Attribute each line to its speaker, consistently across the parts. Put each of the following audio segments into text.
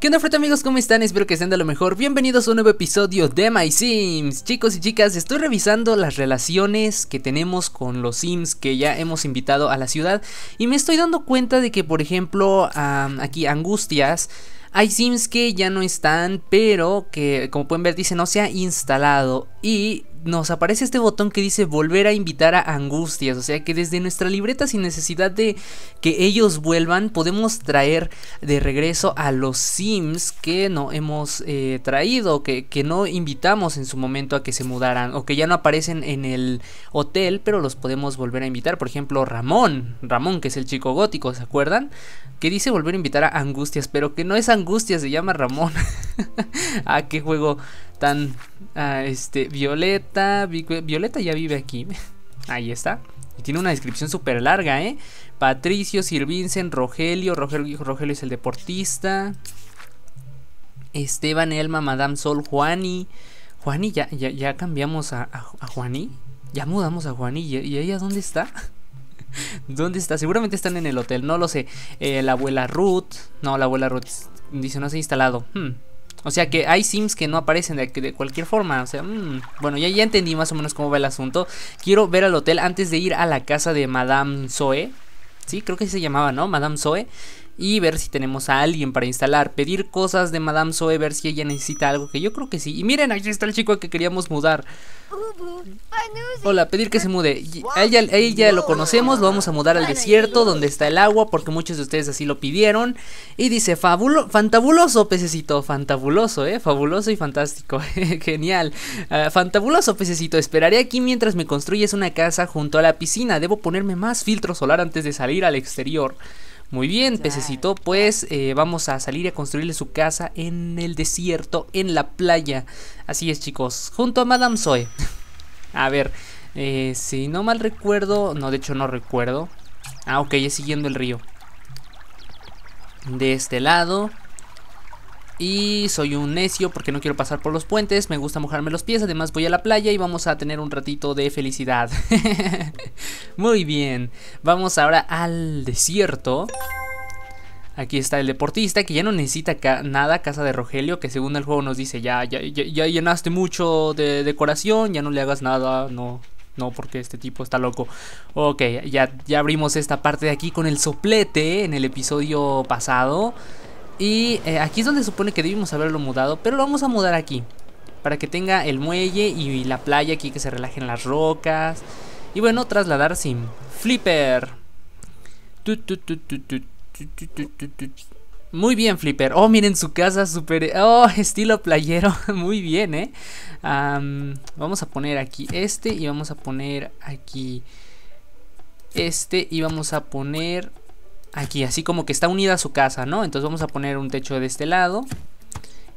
Speaker 1: ¿Qué onda frente amigos? ¿Cómo están? Espero que estén de lo mejor. Bienvenidos a un nuevo episodio de My Sims. Chicos y chicas, estoy revisando las relaciones que tenemos con los Sims que ya hemos invitado a la ciudad y me estoy dando cuenta de que, por ejemplo, aquí Angustias... Hay Sims que ya no están, pero que como pueden ver dice no se ha instalado. Y nos aparece este botón que dice volver a invitar a angustias, o sea que desde nuestra libreta sin necesidad de que ellos vuelvan podemos traer de regreso a los sims que no hemos eh, traído, que, que no invitamos en su momento a que se mudaran o que ya no aparecen en el hotel pero los podemos volver a invitar, por ejemplo Ramón, Ramón que es el chico gótico, ¿se acuerdan? Que dice volver a invitar a angustias, pero que no es angustias, se llama Ramón. ah, qué juego Tan ah, este Violeta, Violeta ya vive aquí. Ahí está. Y tiene una descripción súper larga, ¿eh? Patricio, Sir Vincent, Rogelio, Rogelio, Rogelio es el deportista. Esteban, Elma, Madame Sol, Juani. Juani, ya, ya, ya cambiamos a, a, Juani. Ya mudamos a Juani. ¿Y, ella dónde está? ¿Dónde está? Seguramente están en el hotel, no lo sé. Eh, la abuela Ruth. No, la abuela Ruth dice no se ha instalado. Hmm. O sea que hay sims que no aparecen de, de cualquier forma. O sea, mm, bueno, ya, ya entendí más o menos cómo va el asunto. Quiero ver al hotel antes de ir a la casa de Madame Zoe. Sí, creo que se llamaba, ¿no? Madame Zoe y ver si tenemos a alguien para instalar. Pedir cosas de Madame Zoe, ver si ella necesita algo, que yo creo que sí. Y miren, aquí está el chico que queríamos mudar. Hola, pedir que se mude. Ahí ella, lo conocemos, lo vamos a mudar al desierto donde está el agua, porque muchos de ustedes así lo pidieron. Y dice, fabulo, fantabuloso pececito, fantabuloso, eh, fabuloso y fantástico, eh, genial. Ah, fantabuloso pececito, esperaré aquí mientras me construyes una casa junto a la piscina. Debo ponerme más filtro solar antes de salir al exterior. Muy bien, pececito, pues eh, vamos a salir a construirle su casa en el desierto, en la playa. Así es, chicos, junto a Madame Zoe. a ver, eh, si no mal recuerdo, no, de hecho no recuerdo. Ah, ok, es siguiendo el río. De este lado, y soy un necio porque no quiero pasar por los puentes, me gusta mojarme los pies, además voy a la playa y vamos a tener un ratito de felicidad. Muy bien, vamos ahora al desierto. Aquí está el deportista que ya no necesita nada, casa de Rogelio, que según el juego nos dice ya, ya, llenaste mucho de decoración, ya no le hagas nada, no, no, porque este tipo está loco. Ok, ya, ya abrimos esta parte de aquí con el soplete en el episodio pasado. Y eh, aquí es donde supone que debimos haberlo mudado, pero lo vamos a mudar aquí. Para que tenga el muelle y la playa aquí, que se relajen las rocas. Y bueno, trasladar sin Flipper. Muy bien, Flipper. Oh, miren su casa super... Oh, estilo playero. Muy bien, ¿eh? vamos a poner aquí este y vamos a poner aquí este y vamos a poner aquí, así como que está unida a su casa, ¿no? Entonces vamos a poner un techo de este lado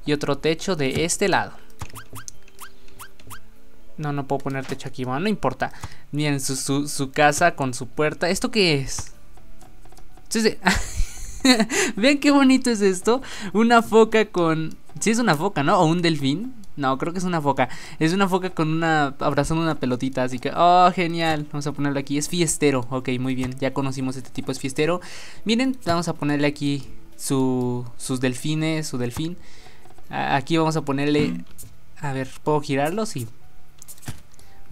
Speaker 1: y otro techo de este lado. No, no puedo poner techo aquí, bueno, no importa. Miren, su, su, casa con su puerta. ¿Esto qué es? Entonces, Vean qué bonito es esto. Una foca con... sí es una foca, ¿no? O un delfín. No, creo que es una foca. Es una foca con una. abrazando una pelotita. Así que. ¡Oh, genial! Vamos a ponerlo aquí. Es fiestero. Ok, muy bien. Ya conocimos este tipo, es fiestero. Miren, vamos a ponerle aquí su, sus delfines, su delfín. aquí vamos a ponerle. A ver, ¿puedo girarlo? Sí.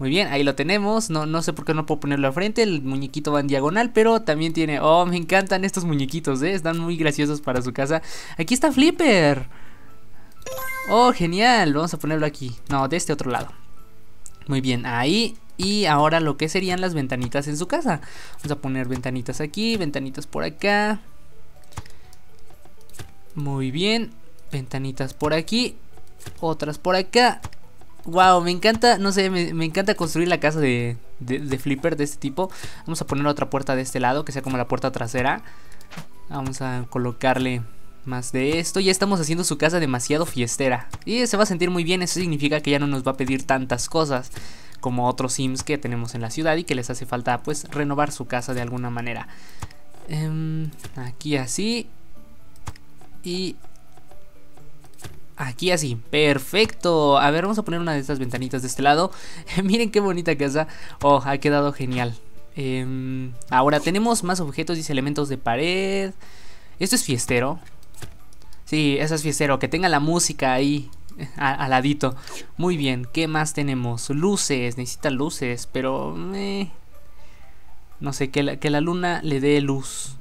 Speaker 1: Muy bien, ahí lo tenemos. No, no sé por qué no puedo ponerlo al frente. El muñequito va en diagonal, pero también tiene. Oh, me encantan estos muñequitos, ¿eh? Están muy graciosos para su casa. Aquí está Flipper. Oh, genial, vamos a ponerlo aquí. No, de este otro lado. Muy bien, ahí y ahora lo que serían las ventanitas en su casa. Vamos a poner ventanitas aquí, ventanitas por acá. Muy bien, ventanitas por aquí, otras por acá. Wow, me encanta, no sé, me, encanta construir la casa de, de, flipper de este tipo. Vamos a poner otra puerta de este lado, que sea como la puerta trasera. Vamos a colocarle más de esto. Ya estamos haciendo su casa demasiado fiestera. Y se va a sentir muy bien. Eso significa que ya no nos va a pedir tantas cosas como otros Sims que tenemos en la ciudad y que les hace falta pues renovar su casa de alguna manera. Em, aquí así. Y Aquí así, perfecto A ver, vamos a poner una de estas ventanitas de este lado Miren qué bonita casa Oh, ha quedado genial em, Ahora tenemos más objetos, y elementos de pared Esto es fiestero Sí, eso es fiestero, que tenga la música ahí aladito. ladito. Muy bien, ¿qué más tenemos? Luces, necesita luces, pero... Eh, no sé, que la, que la luna le dé luz.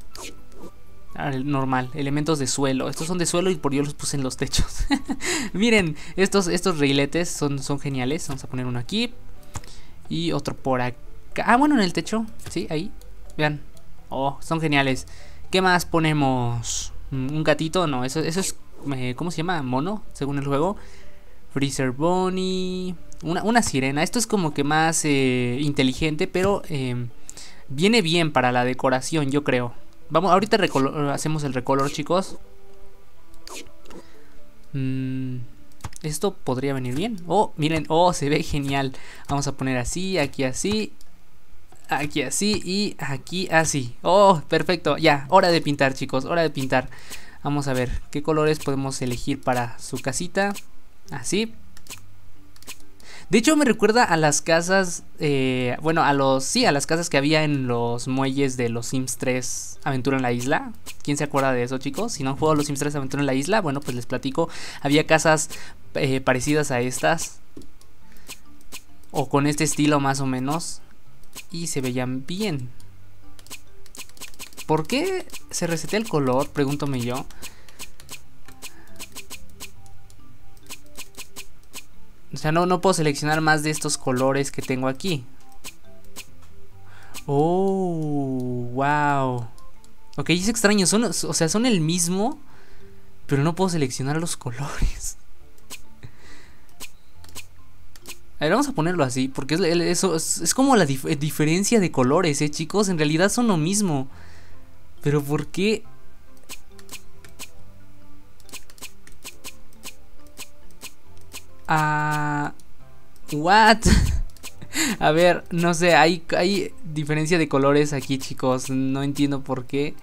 Speaker 1: Normal, elementos de suelo. Estos son de suelo y por yo los puse en los techos. Miren, estos, estos son, son geniales. Vamos a poner uno aquí. Y otro por acá. Ah, bueno, en el techo. Sí, ahí. Vean. Oh, son geniales. ¿Qué más ponemos? Mm, un gatito, no, eso, es. Eh, ¿Cómo se llama? Mono, según el juego. Freezer Bonnie. Una, una sirena. Esto es como que más eh, inteligente, pero eh, viene bien para la decoración, yo creo. Vamos, ahorita hacemos el recolor, chicos. Mm, esto podría venir bien. Oh, miren, oh, se ve genial. Vamos a poner así, aquí así aquí así y aquí así. Oh, perfecto, ya, hora de pintar chicos, hora de pintar. Vamos a ver qué colores podemos elegir para su casita. Así. De hecho me recuerda a las casas, eh, bueno, a los, sí, a las casas que había en los muelles de los Sims 3 Aventura en la Isla. ¿Quién se acuerda de eso chicos? Si no juego los Sims 3 Aventura en la Isla, bueno, pues les platico. Había casas eh, parecidas a estas. O con este estilo más o menos y se veían bien. ¿Por qué se resetea el color? Pregúntame yo. O sea, no, no puedo seleccionar más de estos colores que tengo aquí. Oh, wow. Ok, es extraño. Son, o sea, son el mismo, pero no puedo seleccionar los colores. A ver, vamos a ponerlo así, porque es, eso, es, como la diferencia de colores, ¿eh, chicos? En realidad son lo mismo. Pero ¿por qué? Ah... What? a ver, no sé, hay, hay diferencia de colores aquí, chicos. No entiendo por qué.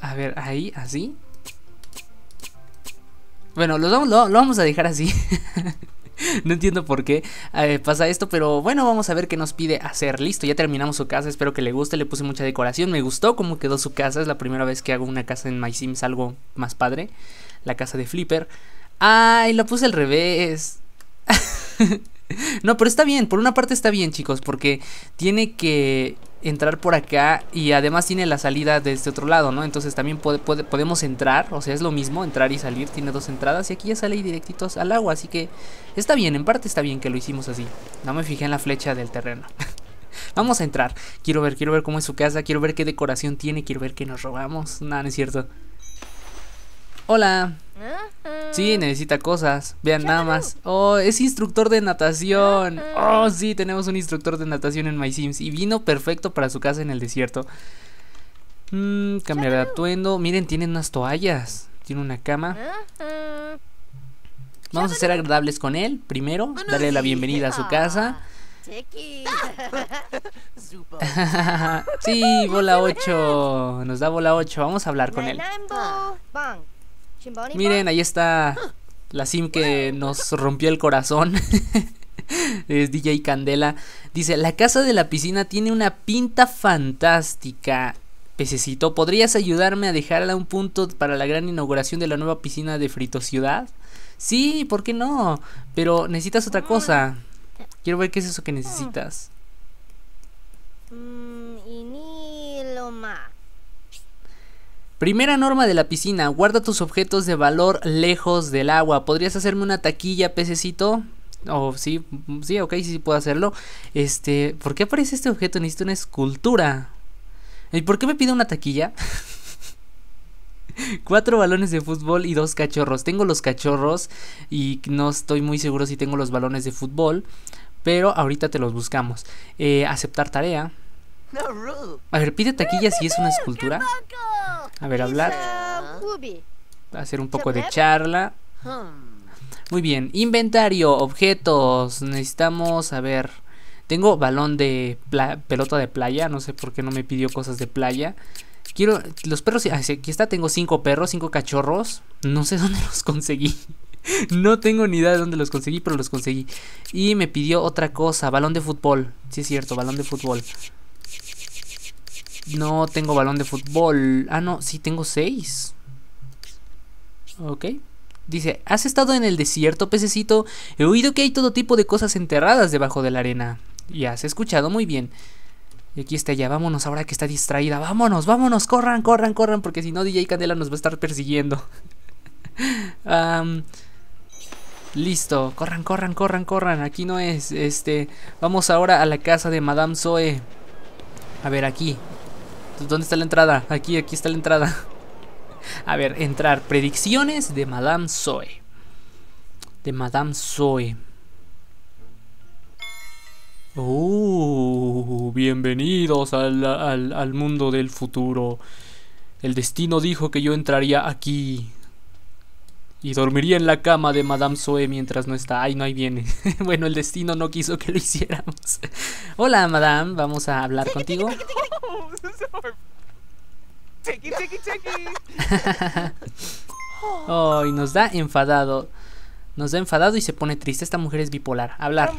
Speaker 1: A ver, ahí, así. Bueno, lo, vamos a dejar así. no entiendo por qué eh, pasa esto, pero bueno, vamos a ver qué nos pide hacer. Listo, ya terminamos su casa, espero que le guste, le puse mucha decoración, me gustó cómo quedó su casa, es la primera vez que hago una casa en My Sims algo más padre, la casa de Flipper. Ay, la puse al revés. no, pero está bien, por una parte está bien chicos, porque tiene que entrar por acá y además tiene la salida de este otro lado, ¿no? Entonces también podemos entrar, o sea, es lo mismo, entrar y salir, tiene dos entradas y aquí ya sale directitos al agua, así que está bien, en parte está bien que lo hicimos así. No me fijé en la flecha del terreno. Vamos a entrar. Quiero ver, quiero ver cómo es su casa, quiero ver qué decoración tiene, quiero ver qué nos robamos. Nada, no es cierto. Hola. Sí, necesita cosas. Vean nada más. Oh, es instructor de natación. Oh, sí, tenemos un instructor de natación en My Sims. Y vino perfecto para su casa en el desierto. Mmm, cambiar de atuendo. Miren, tiene unas toallas. Tiene una cama. Vamos a ser agradables con él primero. Darle la bienvenida a su ah, casa. sí, bola 8. Nos da bola 8. Vamos a hablar con él. Miren, ahí está la sim que nos rompió el corazón. es DJ Candela. Dice, la casa de la piscina tiene una pinta fantástica. Pececito, ¿podrías ayudarme a dejarla un punto para la gran inauguración de la nueva piscina de Frito Ciudad? Sí, ¿por qué no? Pero necesitas otra mm. cosa. Quiero ver qué es eso que necesitas. Mm. Primera norma de la piscina, guarda tus objetos de valor lejos del agua. ¿Podrías hacerme una taquilla, pececito? O oh, sí, sí, ok, sí, sí puedo hacerlo. Este, ¿por qué aparece este objeto? Necesito una escultura. ¿Y por qué me pide una taquilla? Cuatro balones de fútbol y dos cachorros. Tengo los cachorros y no estoy muy seguro si tengo los balones de fútbol. Pero ahorita te los buscamos. Eh, aceptar tarea. A ver, pide taquilla si es una escultura. A ver, hablar. Hacer un poco de charla. Muy bien, inventario, objetos. Necesitamos, a ver. Tengo balón de pelota de playa. No sé por qué no me pidió cosas de playa. Quiero. Los perros. Aquí está, tengo cinco perros, cinco cachorros. No sé dónde los conseguí. no tengo ni idea de dónde los conseguí, pero los conseguí. Y me pidió otra cosa: balón de fútbol. Sí, es cierto, balón de fútbol. No tengo balón de fútbol. Ah, no, sí tengo seis. Ok. Dice, ¿has estado en el desierto, pececito? He oído que hay todo tipo de cosas enterradas debajo de la arena. Y has escuchado muy bien. Y aquí está ya, vámonos ahora que está distraída. Vámonos, vámonos, corran, corran, corran, porque si no DJ Candela nos va a estar persiguiendo. listo, corran, corran, corran, corran. Aquí no es, este, vamos ahora a la casa de Madame Zoe. A ver, aquí, pues, ¿Dónde está la entrada? Aquí, aquí está la entrada. A ver, entrar. Predicciones de Madame Zoe. De Madame Zoe. Oh, bienvenidos al, al mundo del futuro. El destino dijo que yo entraría aquí. Y dormiría en la cama de Madame Zoe mientras no está. Ay, no, ahí viene. bueno, el destino no quiso que lo hiciéramos. Hola, Madame, vamos a hablar contigo. oh, nos da enfadado. Nos da enfadado y se pone triste. Esta mujer es bipolar. Hablar.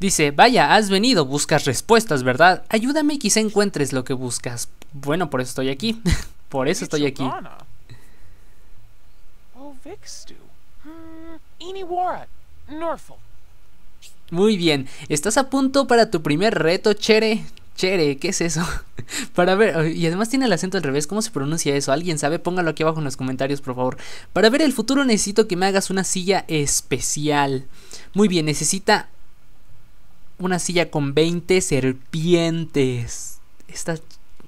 Speaker 1: Dice, vaya, has venido, buscas respuestas, ¿verdad? Ayúdame y quizá encuentres lo que buscas. Bueno, por eso estoy aquí. por eso estoy aquí. Oh, hmm, Muy bien, estás a punto para tu primer reto, Chere. Chere, ¿qué es eso? para ver, y además tiene el acento al revés, ¿cómo se pronuncia eso? ¿Alguien sabe? Póngalo aquí abajo en los comentarios, por favor. Para ver el futuro necesito que me hagas una silla especial. Muy bien, necesita una silla con 20 serpientes. Está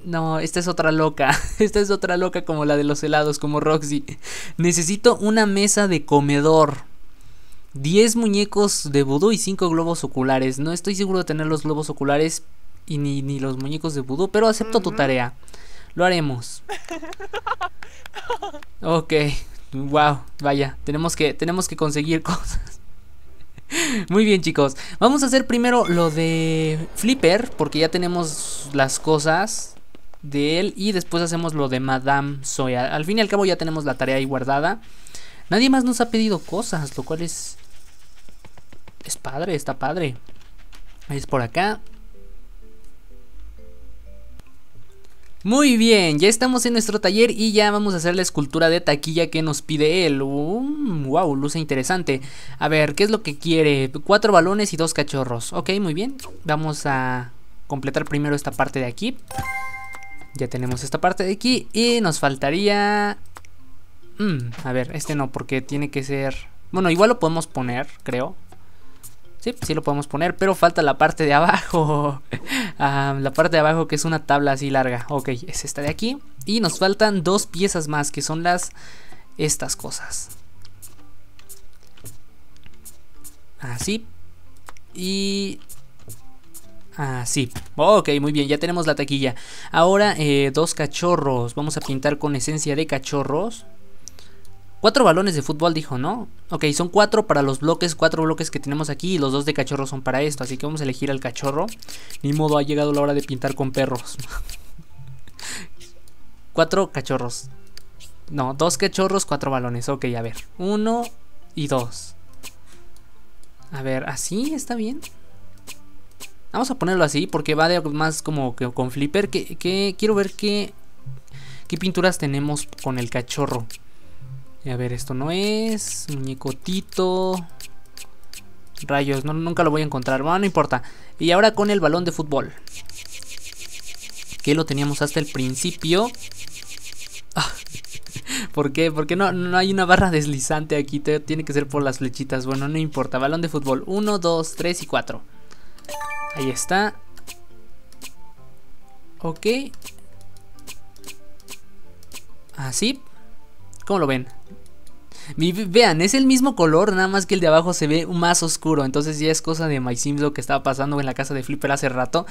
Speaker 1: no, esta es otra loca. Esta es otra loca como la de los helados, como Roxy. Necesito una mesa de comedor. 10 muñecos de vudú y 5 globos oculares. No estoy seguro de tener los globos oculares y ni, los muñecos de vudú, pero acepto tu tarea. Lo haremos. ok. Wow, vaya, tenemos que, tenemos que conseguir cosas. Muy bien chicos, vamos a hacer primero lo de Flipper, porque ya tenemos las cosas de él y después hacemos lo de Madame Soya. Al fin y al cabo ya tenemos la tarea ahí guardada. Nadie más nos ha pedido cosas, lo cual es... Es padre, está padre. Es por acá. Muy bien, ya estamos en nuestro taller y ya vamos a hacer la escultura de taquilla que nos pide él. wow, um, luce interesante. A ver, ¿qué es lo que quiere? Cuatro balones y dos cachorros. Ok, muy bien. Vamos a completar primero esta parte de aquí ya tenemos esta parte de aquí y nos faltaría... Mm, a ver, este no, porque tiene que ser... Bueno, igual lo podemos poner, creo. Sí, sí lo podemos poner, pero falta la parte de abajo. Ah, la parte de abajo que es una tabla así larga. Ok, es esta de aquí. Y nos faltan dos piezas más, que son las... Estas cosas. Así. Y Ah, sí. Ok, muy bien, ya tenemos la taquilla. Ahora, eh, dos cachorros. Vamos a pintar con esencia de cachorros. Cuatro balones de fútbol, dijo, ¿no? Ok, son cuatro para los bloques, cuatro bloques que tenemos aquí y los dos de cachorro son para esto. Así que vamos a elegir al cachorro. Ni modo, ha llegado la hora de pintar con perros. cuatro cachorros. No, dos cachorros, cuatro balones. Ok, a ver. Uno y dos. A ver, así está bien. Vamos a ponerlo así porque va de más como que con flipper. Que, quiero ver qué, qué pinturas tenemos con el cachorro. A ver, esto no es. Muñecotito. Rayos, no, nunca lo voy a encontrar. Bueno, no importa. Y ahora con el balón de fútbol. Que lo teníamos hasta el principio. Ah, ¿Por qué? Porque no, no hay una barra deslizante aquí. Tiene que ser por las flechitas. Bueno, no importa. Balón de fútbol. 1, 2, 3 y 4. Ahí está. Ok. Así. ¿Cómo lo ven? Vean, es el mismo color, nada más que el de abajo se ve más oscuro. Entonces ya es cosa de Sims lo que estaba pasando en la casa de Flipper hace rato.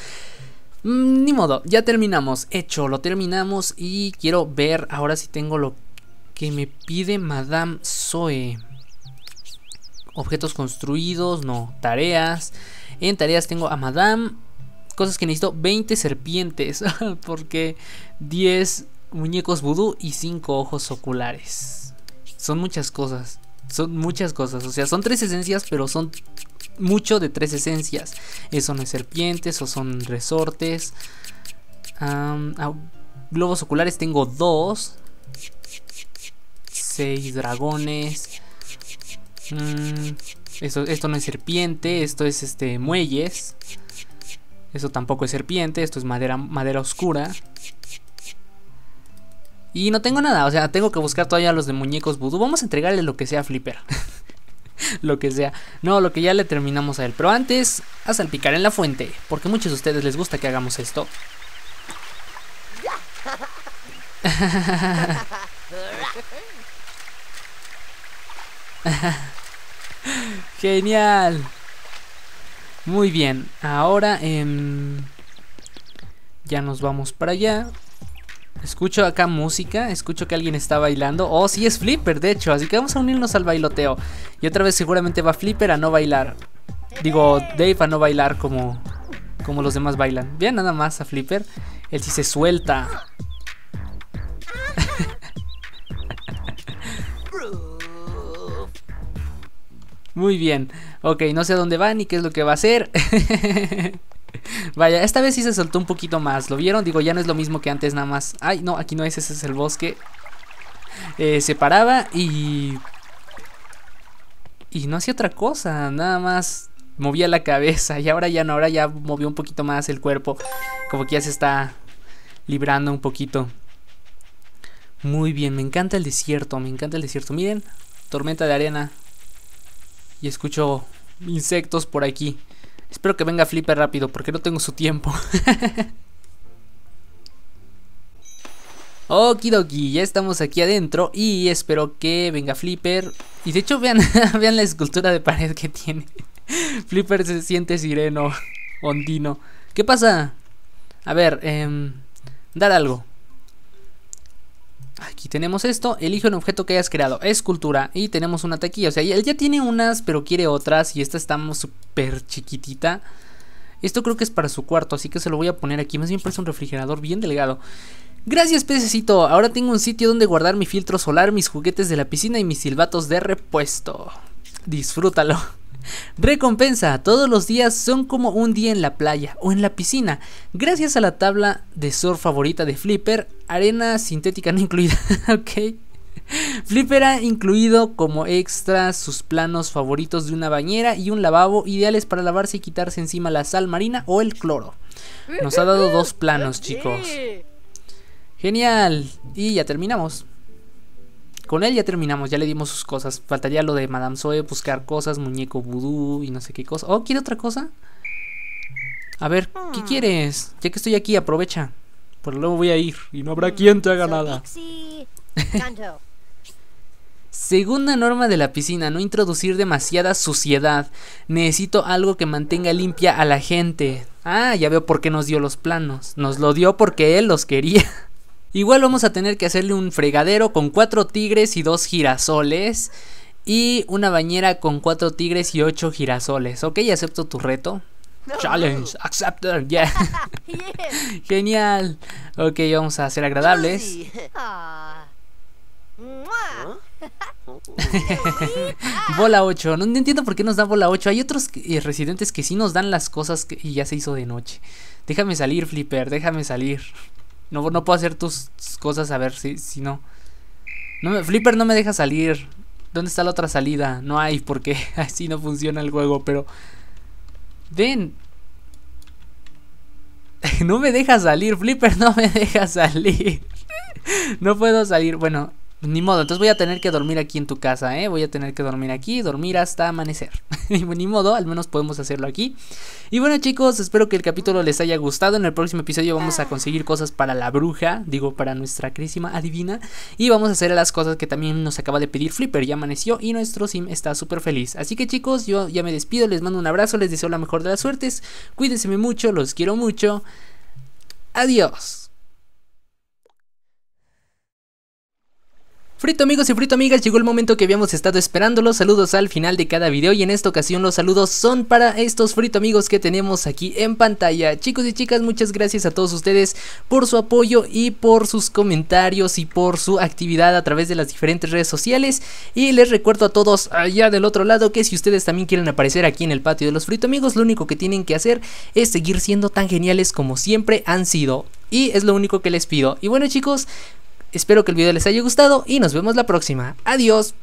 Speaker 1: Mm, ni modo, ya terminamos. Hecho, lo terminamos y quiero ver ahora si tengo lo que me pide Madame Zoe. Objetos construidos, no, tareas. En tareas tengo a Madame. Cosas que necesito 20 serpientes. porque 10 muñecos vudú y 5 ojos oculares. Son muchas cosas. Son muchas cosas. O sea, son tres esencias, pero son mucho de tres esencias. Eso no serpientes o son resortes. globos oculares tengo dos. 6 dragones. Mm, esto, no es serpiente, esto es este muelles. Esto tampoco es serpiente, esto es madera, madera oscura. Y no tengo nada, o sea, tengo que buscar todavía los de muñecos voodoo Vamos a entregarle lo que sea Flipper. lo que sea. No, lo que ya le terminamos a él. Pero antes, a salpicar en la fuente. Porque muchos de ustedes les gusta que hagamos esto. Genial. Muy bien, ahora em, ya nos vamos para allá. Escucho acá música, escucho que alguien está bailando. Oh, sí, es Flipper, de hecho. Así que vamos a unirnos al bailoteo. Y otra vez seguramente va Flipper a no bailar. Digo, Dave a no bailar como, como los demás bailan. Bien, nada más a Flipper. Él sí se suelta. Muy bien. Ok, no sé a dónde va ni qué es lo que va a hacer. Vaya, esta vez sí se soltó un poquito más. ¿Lo vieron? Digo, ya no es lo mismo que antes nada más. Ay, no, aquí no es, ese es el bosque. Eh, se paraba y... Y no hacía otra cosa, nada más movía la cabeza. Y ahora ya no, ahora ya movió un poquito más el cuerpo. Como que ya se está librando un poquito. Muy bien, me encanta el desierto, me encanta el desierto. Miren, tormenta de arena y escucho insectos por aquí. Espero que venga Flipper rápido porque no tengo su tiempo. Okidoki, ya estamos aquí adentro y espero que venga Flipper. Y de hecho vean, vean la escultura de pared que tiene. Flipper se siente sireno, ondino. ¿Qué pasa? A ver, eh, dar algo. Aquí tenemos esto, elige un objeto que hayas creado, escultura, y tenemos una taquilla. O sea, él ya tiene unas, pero quiere otras, y esta está súper chiquitita. Esto creo que es para su cuarto, así que se lo voy a poner aquí. Más bien parece un refrigerador bien delgado. Gracias pececito, ahora tengo un sitio donde guardar mi filtro solar, mis juguetes de la piscina y mis silbatos de repuesto. Disfrútalo. Recompensa, todos los días son como un día en la playa o en la piscina. Gracias a la tabla de surf favorita de Flipper, arena sintética no incluida, ok. Flipper ha incluido como extra sus planos favoritos de una bañera y un lavabo ideales para lavarse y quitarse encima la sal marina o el cloro. Nos ha dado dos planos, chicos. Genial. Y ya terminamos. Con él ya terminamos, ya le dimos sus cosas. Faltaría lo de Madame Zoe, buscar cosas, muñeco vudú y no sé qué cosa. Oh, ¿quiere otra cosa? A ver, ¿qué hmm. quieres? Ya que estoy aquí, aprovecha. Por pues luego voy a ir y no habrá quien te haga nada. Segunda norma de la piscina, no introducir demasiada suciedad. Necesito algo que mantenga limpia a la gente. Ah, ya veo por qué nos dio los planos. Nos lo dio porque él los quería. Igual vamos a tener que hacerle un fregadero con cuatro tigres y dos girasoles. Y una bañera con cuatro tigres y ocho girasoles. Ok, acepto tu reto. Challenge, accepted, yeah. Genial. Ok, vamos a ser agradables. bola 8. No, entiendo por qué nos da bola 8. Hay otros eh, residentes que sí nos dan las cosas y ya se hizo de noche. Déjame salir, Flipper, déjame salir. No, puedo hacer tus cosas a ver si, si no. Flipper no me deja salir. ¿Dónde está la otra salida? No hay porque así no funciona el juego, pero... Ven. no me deja salir, Flipper no me deja salir. no puedo salir. Bueno, pues ni modo, entonces voy a tener que dormir aquí en tu casa, ¿eh? Voy a tener que dormir aquí, dormir hasta amanecer. Ni modo, al menos podemos hacerlo aquí. Y bueno chicos, espero que el capítulo les haya gustado. En el próximo episodio vamos a conseguir cosas para la bruja, digo, para nuestra crísima adivina. Y vamos a hacer las cosas que también nos acaba de pedir Flipper. Ya amaneció y nuestro sim está súper feliz. Así que chicos, yo ya me despido, les mando un abrazo, les deseo la mejor de las suertes. Cuídense mucho, los quiero mucho. Adiós. Frito amigos y frito amigas, llegó el momento que habíamos estado esperando, los saludos al final de cada video y en esta ocasión los saludos son para estos frito amigos que tenemos aquí en pantalla. Chicos y chicas, muchas gracias a todos ustedes por su apoyo y por sus comentarios y por su actividad a través de las diferentes redes sociales y les recuerdo a todos allá del otro lado que si ustedes también quieren aparecer aquí en el patio de los frito amigos, lo único que tienen que hacer es seguir siendo tan geniales como siempre han sido. Y es lo único que les pido. Y bueno chicos, Espero que el video les haya gustado y nos vemos la próxima. Adiós.